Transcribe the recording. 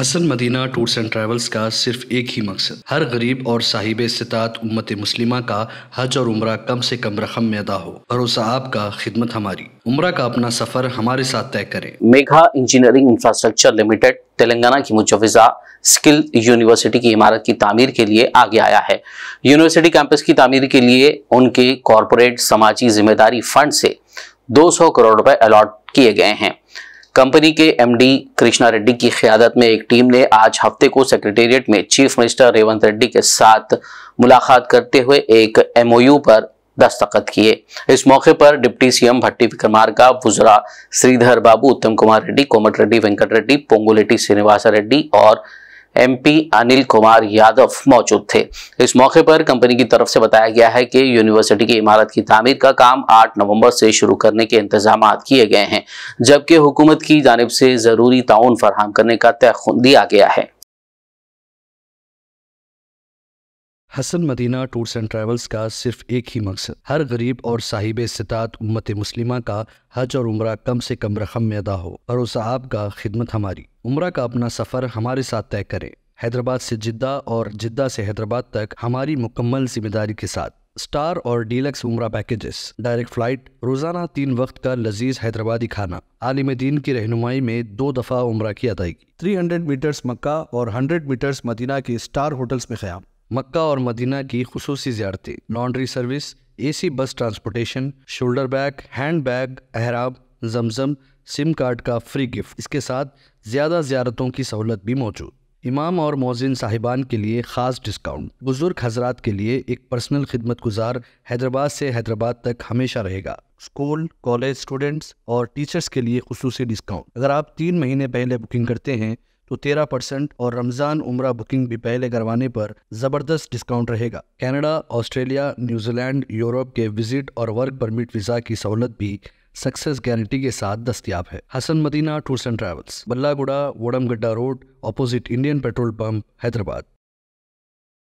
Hasan Madina tours and travels का सिर्फ एक ही मकसद हर गरीब और साहिब इस्तात उम्मत मुस्लिमा का हज और उम्र कम से कम रकम में अदा हो भरोसा आपका खिदमत हमारी उम्र का अपना सफर हमारे साथ तय करें Megha engineering infrastructure limited Telangana की मुजवजा स्किल यूनिवर्सिटी की इमारत की तमीर के लिए आगे आया है यूनिवर्सिटी कैंपस की तमीर के लिए उनके कॉरपोरेट समाजी जिम्मेदारी फंड से दो करोड़ रुपए अलॉट किए गए हैं कंपनी के एमडी कृष्णा रेड्डी की क्यादत में एक टीम ने आज हफ्ते को सेक्रेटेरिएट में चीफ मिनिस्टर रेवंत रेड्डी के साथ मुलाकात करते हुए एक एमओयू पर दस्तखत किए इस मौके पर डिप्टी सीएम भट्टी विक्रमार्का बुजरा श्रीधर बाबू उत्तम कुमार रेड्डी कोमट रेड्डी वेंकट रेड्डी पोंगुलेटी श्रीनिवासा रेड्डी और एमपी अनिल कुमार यादव मौजूद थे इस मौके पर कंपनी की तरफ से बताया गया है कि यूनिवर्सिटी की इमारत की तामीर का काम 8 नवंबर से शुरू करने के इंतजाम किए गए हैं जबकि हुकूमत की जानब से ज़रूरी ताउन फरहम करने का तय दिया गया है Hasan Madina tours and travels का सिर्फ एक ही मकसद हर गरीब और साहिब सितात उम्मत मुस्लिमा का हज और उम्र कम से कम रकम में अदा हो और साहब का खिदमत हमारी उम्र का अपना सफ़र हमारे साथ तय करें हैदराबाद से जिद्दा और जिद्दा से हैदराबाद तक हमारी मुकम्मल जिम्मेदारी के साथ स्टार और डीलक्स उम्र पैकेजेस डायरेक्ट फ्लाइट रोजाना तीन वक्त का लजीज हैदराबादी खाना आलिम दीन की रहनुमाई में दो दफ़ा उम्र की अदायगी थ्री हंड्रेड मीटर्स मक्का और हंड्रेड मीटर्स मदीना के स्टार होटल्स में ख्याम मक्का और मदीना की खसूसी ज्यारती laundry service A C bus transportation shoulder bag hand bag अहराब जमजम सिम कार्ड का फ्री गिफ्ट इसके साथ ज़्यादा ज्यारतों की सहूलत भी मौजूद इमाम और मोजिन साहिबान के लिए ख़ास डिस्काउंट बुज़ुर्ग हजरात के लिए एक पर्सनल खिदमत गुजार हैदराबाद से हैदराबाद तक हमेशा रहेगा स्कूल कॉलेज स्टूडेंट्स और टीचर्स के लिए खसूस डिस्काउंट अगर आप तीन महीने पहले बुकिंग करते हैं तो तेरह परसेंट और रमज़ान उम्र बुकिंग भी पहले करवाने पर ज़बरदस्त डिस्काउंट रहेगा कनाडा ऑस्ट्रेलिया न्यूजीलैंड यूरोप के विजिट और वर्क परमिट वीज़ा की सहूलत भी सक्सेस गारंटी के साथ दस्तियाब है Hasan Madina tours and travels Ballaguda Vodamgadda road opposite Indian petrol pump Hyderabad